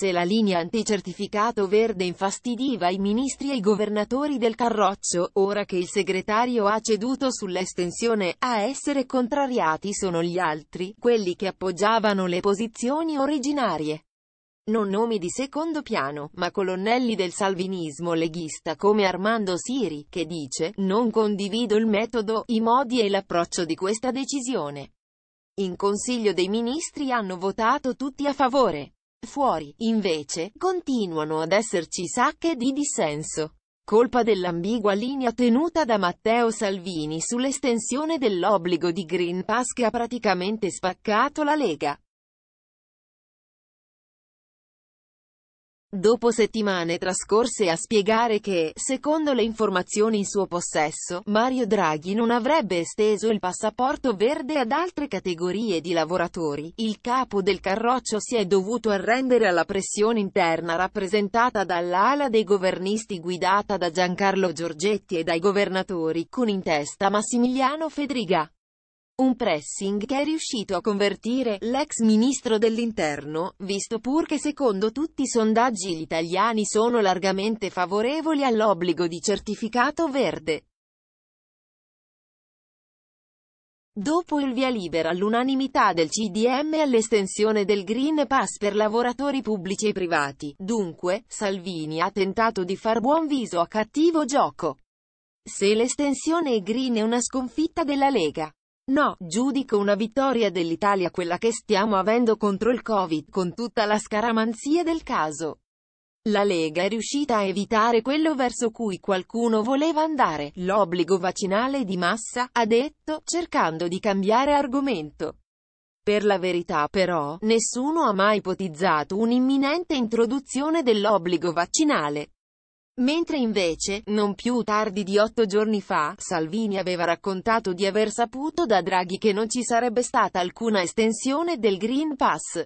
se la linea anticertificato verde infastidiva i ministri e i governatori del carroccio, ora che il segretario ha ceduto sull'estensione, a essere contrariati sono gli altri, quelli che appoggiavano le posizioni originarie non nomi di secondo piano, ma colonnelli del salvinismo leghista come Armando Siri, che dice, non condivido il metodo, i modi e l'approccio di questa decisione. In Consiglio dei Ministri hanno votato tutti a favore. Fuori, invece, continuano ad esserci sacche di dissenso. Colpa dell'ambigua linea tenuta da Matteo Salvini sull'estensione dell'obbligo di Green Pass che ha praticamente spaccato la Lega. Dopo settimane trascorse a spiegare che, secondo le informazioni in suo possesso, Mario Draghi non avrebbe esteso il passaporto verde ad altre categorie di lavoratori, il capo del carroccio si è dovuto arrendere alla pressione interna rappresentata dall'ala dei governisti guidata da Giancarlo Giorgetti e dai governatori, con in testa Massimiliano Fedriga. Un pressing che è riuscito a convertire l'ex ministro dell'interno, visto pur che secondo tutti i sondaggi gli italiani sono largamente favorevoli all'obbligo di certificato verde. Dopo il via libera all'unanimità del CDM all'estensione del Green Pass per lavoratori pubblici e privati, dunque, Salvini ha tentato di far buon viso a cattivo gioco. Se l'estensione è green è una sconfitta della Lega, No, giudico una vittoria dell'Italia quella che stiamo avendo contro il Covid, con tutta la scaramanzia del caso. La Lega è riuscita a evitare quello verso cui qualcuno voleva andare, l'obbligo vaccinale di massa, ha detto, cercando di cambiare argomento. Per la verità, però, nessuno ha mai ipotizzato un'imminente introduzione dell'obbligo vaccinale. Mentre invece, non più tardi di otto giorni fa, Salvini aveva raccontato di aver saputo da Draghi che non ci sarebbe stata alcuna estensione del Green Pass.